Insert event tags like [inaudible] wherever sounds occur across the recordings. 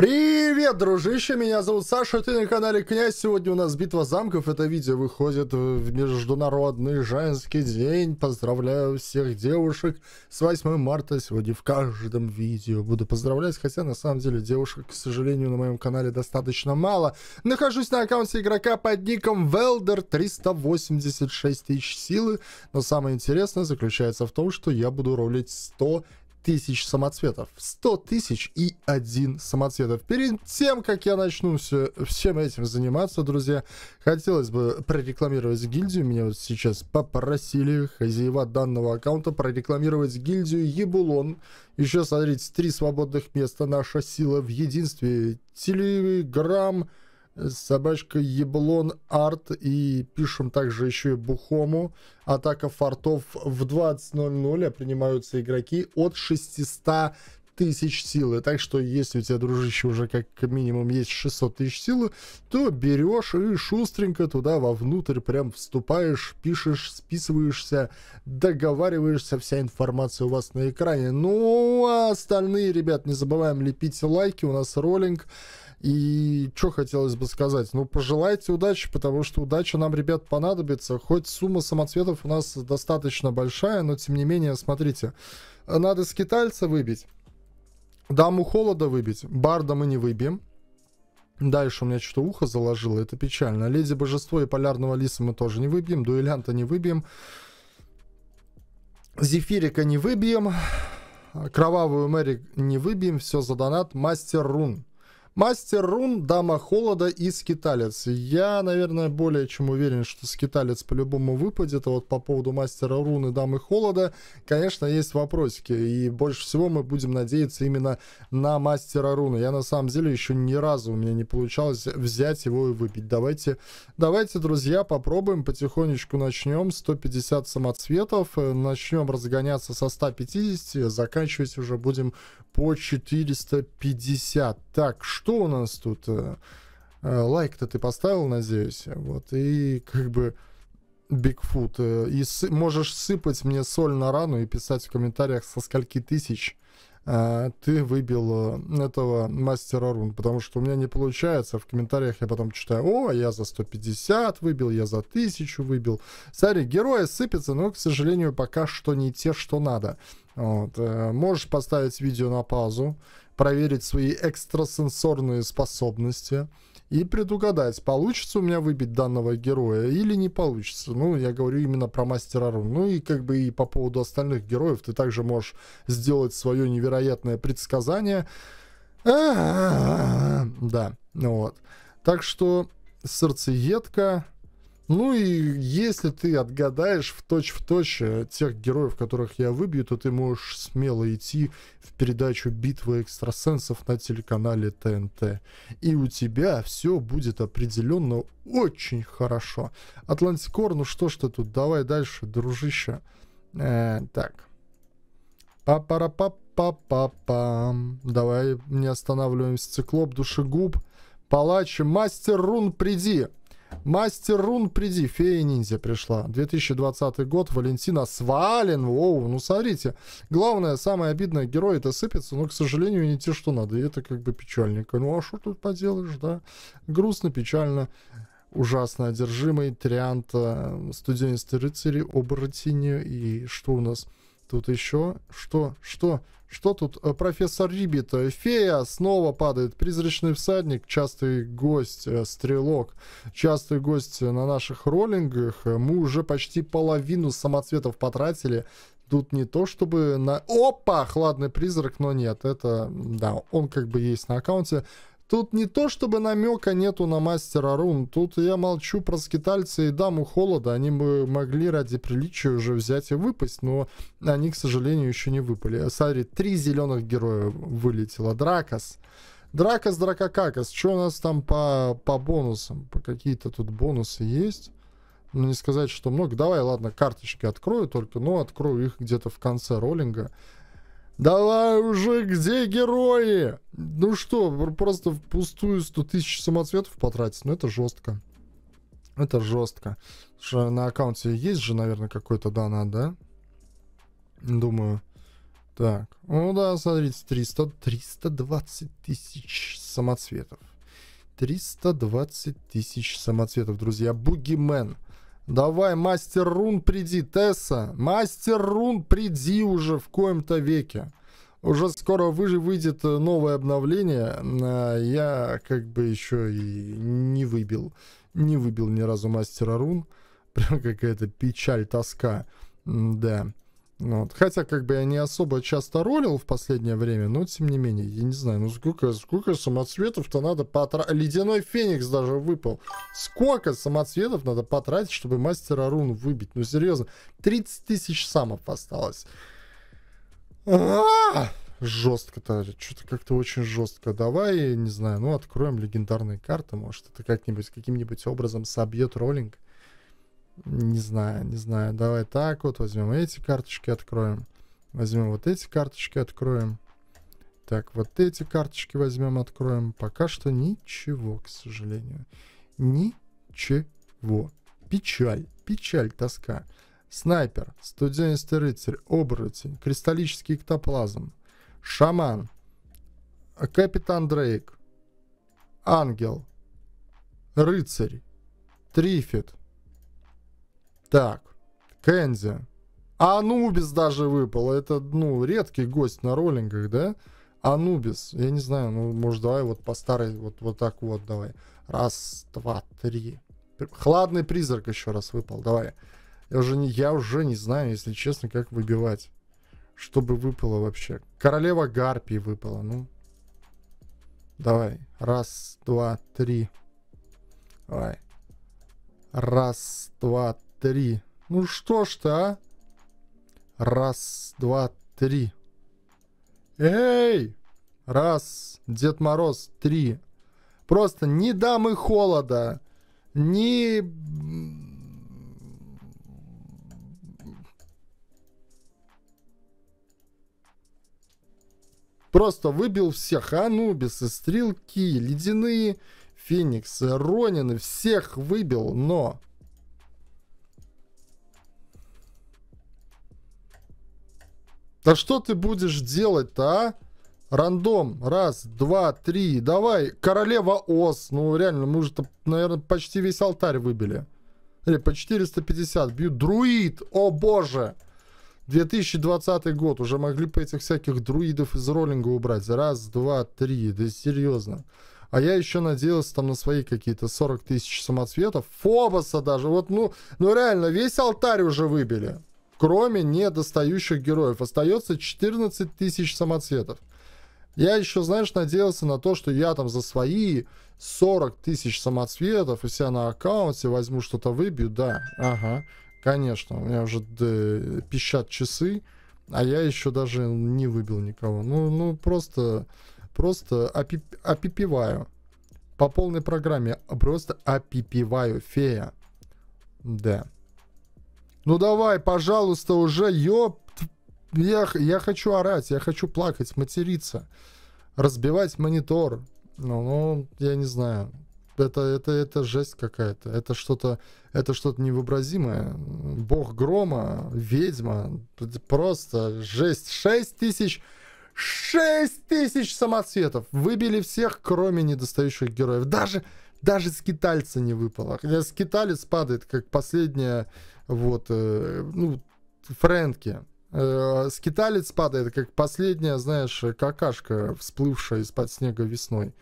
Привет, дружище, меня зовут Саша, ты на канале Князь. Сегодня у нас битва замков. Это видео выходит в Международный женский день. Поздравляю всех девушек с 8 марта. Сегодня в каждом видео буду поздравлять, хотя на самом деле девушек, к сожалению, на моем канале достаточно мало. Нахожусь на аккаунте игрока под ником Велдер 386 тысяч силы. Но самое интересное заключается в том, что я буду ролить 100 тысяч самоцветов. 100 тысяч и один самоцветов. Перед тем, как я начну все, всем этим заниматься, друзья, хотелось бы прорекламировать гильдию. Меня вот сейчас попросили хозяева данного аккаунта прорекламировать гильдию Ебулон. Еще, смотрите, три свободных места. Наша сила в единстве. Телеграм собачка еблон арт и пишем также еще и бухому. Атака фортов в 20.00, а принимаются игроки от 600 тысяч силы. Так что, если у тебя, дружище, уже как минимум есть 600 тысяч силы, то берешь и шустренько туда вовнутрь прям вступаешь, пишешь, списываешься, договариваешься. Вся информация у вас на экране. Ну, а остальные, ребят, не забываем лепить лайки. У нас роллинг. И что хотелось бы сказать? Ну, пожелайте удачи, потому что удача нам, ребят, понадобится. Хоть сумма самоцветов у нас достаточно большая, но тем не менее, смотрите. Надо скитальца выбить. Даму холода выбить. Барда мы не выбьем. Дальше у меня что-то ухо заложило, это печально. Леди Божество и Полярного Лиса мы тоже не выбьем. Дуэлянта не выбьем. Зефирика не выбьем. Кровавую Мэри не выбьем. Все за донат. Мастер Рун. Мастер рун, дама холода и скиталец. Я, наверное, более чем уверен, что скиталец по-любому выпадет. А вот по поводу мастера рун и дамы холода, конечно, есть вопросики. И больше всего мы будем надеяться именно на мастера руны. Я на самом деле еще ни разу у меня не получалось взять его и выпить. Давайте, давайте, друзья, попробуем. Потихонечку начнем. 150 самоцветов. Начнем разгоняться со 150. Заканчивать уже будем по 450. Так, что у нас тут? Э, э, лайк-то ты поставил, надеюсь. Вот, и как бы... Бигфут, э, и сы- можешь сыпать мне соль на рану и писать в комментариях, со скольки тысяч э, ты выбил этого мастера рун, потому что у меня не получается, в комментариях я потом читаю, о, я за 150 выбил, я за 1000 выбил. Смотри, герои сыпятся, но, к сожалению, пока что не те, что надо. Вот. Э, можешь поставить видео на паузу, проверить свои экстрасенсорные способности и предугадать, получится у меня выбить данного героя или не получится. Ну, я говорю именно про мастера рун. Ну и как бы и по поводу остальных героев ты также можешь сделать свое невероятное предсказание. А -а, а, а да, вот. Так что сердцеедка ну и если ты отгадаешь в точь-в-точь -точь э, тех героев, которых я выбью, то ты можешь смело идти в передачу «Битвы экстрасенсов» на телеканале ТНТ. И у тебя все будет определенно очень хорошо. Атлантикор, ну что ж ты тут, давай дальше, дружище. Э, так. Па-пара-па-па-па-пам. Давай не останавливаемся. Циклоп, душегуб. Палач, мастер рун, приди. Мастер рун, приди, фея ниндзя пришла. 2020 год, Валентина Свален, оу, ну смотрите. Главное, самое обидное, герой это сыпется, но, к сожалению, не те, что надо, и это как бы печальненько. Ну а что тут поделаешь, да? Грустно, печально, ужасно одержимый, триант, э, студенец рыцари, оборотень, и что у нас? Тут еще... Что? Что? Что тут? Э, профессор Рибит. Э, фея снова падает. Призрачный всадник. Частый гость. Э, стрелок. Частый гость на наших роллингах. Мы уже почти половину самоцветов потратили. Тут не то, чтобы на... Опа! Хладный призрак, но нет. Это... Да, он как бы есть на аккаунте. Тут не то, чтобы намека нету на мастера рун. Тут я молчу про скитальца и даму холода. Они бы могли ради приличия уже взять и выпасть, но они, к сожалению, еще не выпали. Смотри, три зеленых героя вылетело. Дракос. Дракос, Дракокакос. Что у нас там по, по бонусам? По какие-то тут бонусы есть? Ну, не сказать, что много. Давай, ладно, карточки открою только, ну открою их где-то в конце роллинга. Давай уже, где герои? Ну что, просто впустую 100 тысяч самоцветов потратить? Ну это жестко. Это жестко. Что на аккаунте есть же, наверное, какой-то донат, да? Думаю. Так, ну да, смотрите, 300, 320 тысяч самоцветов. 320 тысяч самоцветов, друзья. Бугимен. Бугимен. Давай, мастер рун, приди, Тесса. Мастер рун, приди уже в коем-то веке. Уже скоро вы же выйдет э, новое обновление. А, я как бы еще и не выбил. Не выбил ни разу мастера рун. [laughs] Прям какая-то печаль, тоска. Да. Ну вот. Хотя, как бы я не особо часто ролил в последнее время, но тем не менее, я не знаю, ну сколько, сколько самоцветов-то надо потратить. Ледяной феникс даже выпал. Сколько самоцветов надо потратить, чтобы мастера руну выбить? Ну серьезно, 30 тысяч самов осталось. А -а -а! Жестко-то, что-то как-то очень жестко. Давай, не знаю, ну откроем легендарные карты, может это как-нибудь, каким-нибудь образом собьет роллинг. Не знаю, не знаю. Давай так вот возьмем эти карточки, откроем. Возьмем вот эти карточки, откроем. Так, вот эти карточки возьмем, откроем. Пока что ничего, к сожалению. Ничего. Печаль, печаль, тоска. Снайпер, студенистый рыцарь, оборотень, кристаллический эктоплазм, шаман, капитан Дрейк, ангел, рыцарь, трифит, так, Кэнди. А Анубис даже выпал. Это, ну, редкий гость на роллингах, да? Анубис. Я не знаю, ну, может, давай вот по старой, вот, вот так вот, давай. Раз, два, три. Хладный призрак еще раз выпал, давай. Я уже не, я уже не знаю, если честно, как выбивать. Чтобы выпало вообще. Королева Гарпии выпала, ну. Давай. Раз, два, три. Давай. Раз, два, три. Ну что ж то, а? Раз, два, три. Эй! Раз, Дед Мороз, три. Просто не дам и холода, ни... Просто выбил всех Анубисы, Стрелки, Ледяные, Фениксы, Ронины, всех выбил, но... Да что ты будешь делать-то, а? Рандом. Раз, два, три. Давай. Королева Ос. Ну, реально, мы уже, наверное, почти весь алтарь выбили. Или по 450. Бьют. Друид. О, боже. 2020 год. Уже могли бы этих всяких друидов из роллинга убрать. Раз, два, три. Да серьезно. А я еще надеялся там на свои какие-то 40 тысяч самоцветов. Фобоса даже. Вот, ну, ну реально, весь алтарь уже выбили кроме недостающих героев. Остается 14 тысяч самоцветов. Я еще, знаешь, надеялся на то, что я там за свои 40 тысяч самоцветов у себя на аккаунте возьму что-то выбью. Да, ага, конечно, у меня уже пищат часы, а я еще даже не выбил никого. Ну, ну просто, просто опи По полной программе просто опипеваю фея. Да. Ну давай, пожалуйста, уже, ёп... Я, я хочу орать, я хочу плакать, материться, разбивать монитор. Ну, ну я не знаю. Это, это, это жесть какая-то. Это что-то это что-то невообразимое. Бог грома, ведьма. Просто жесть. 6 тысяч... 6 тысяч самоцветов! Выбили всех, кроме недостающих героев. Даже, даже скитальца не выпало. Хотя скиталец падает, как последняя, вот, э, ну, Фрэнки. Э, скиталец падает, как последняя, знаешь, какашка, всплывшая из-под снега весной.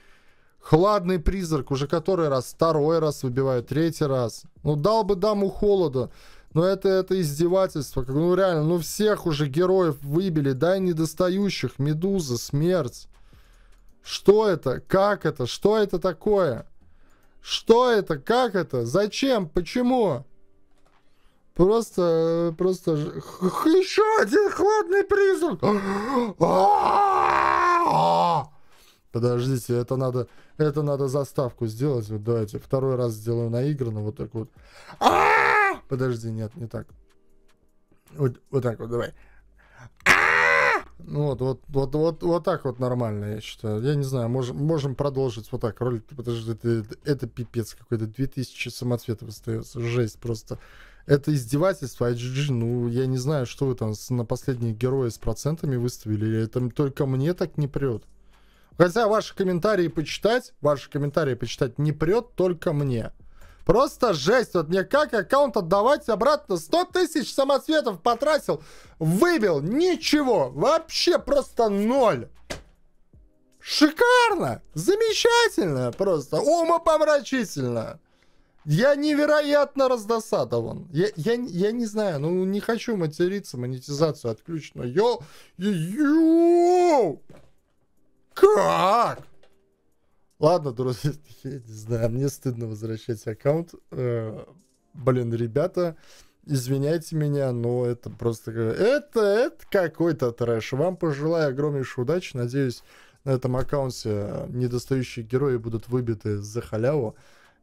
Хладный призрак уже который раз, второй раз выбивают, третий раз. Ну, дал бы даму холода. Но это, это издевательство. Ну, реально, ну, всех уже героев выбили. Дай недостающих. Медуза, смерть. Что это? Как это? Что это такое? Что это? Как это? Зачем? Почему? Просто, просто... Еще один хладный призрак! [gasps] Подождите, это надо, это надо заставку сделать. Вот давайте второй раз сделаю наигранно вот так вот. А! Подожди, нет, не так. Вот, вот так вот, давай. Ну вот, вот, вот, вот, вот так вот нормально, я считаю. Я не знаю, можем, можем продолжить вот так. Ролик, подожди, это, это пипец какой-то. 2000 самоцветов остается. Жесть просто. Это издевательство IGG. А ну, я не знаю, что вы там на последние герои с процентами выставили. Это только мне так не прет. Хотя ваши комментарии почитать, ваши комментарии почитать не прет только мне. Просто жесть. Вот мне как аккаунт отдавать обратно? 100 тысяч самоцветов потратил, выбил, ничего. Вообще просто ноль. Шикарно! Замечательно просто! Умопомрачительно! Я невероятно раздосадован. Я, я, я не знаю, ну не хочу материться, монетизацию отключено. Йоу! Йоу! Как? Ладно, друзья, [laughs] я не знаю, мне стыдно возвращать аккаунт. Э, блин, ребята, извиняйте меня, но это просто... Это, это какой-то трэш. Вам пожелаю огромнейшей удачи. Надеюсь, на этом аккаунте э, недостающие герои будут выбиты за халяву.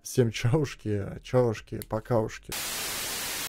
Всем чаушки, чаушки, покаушки.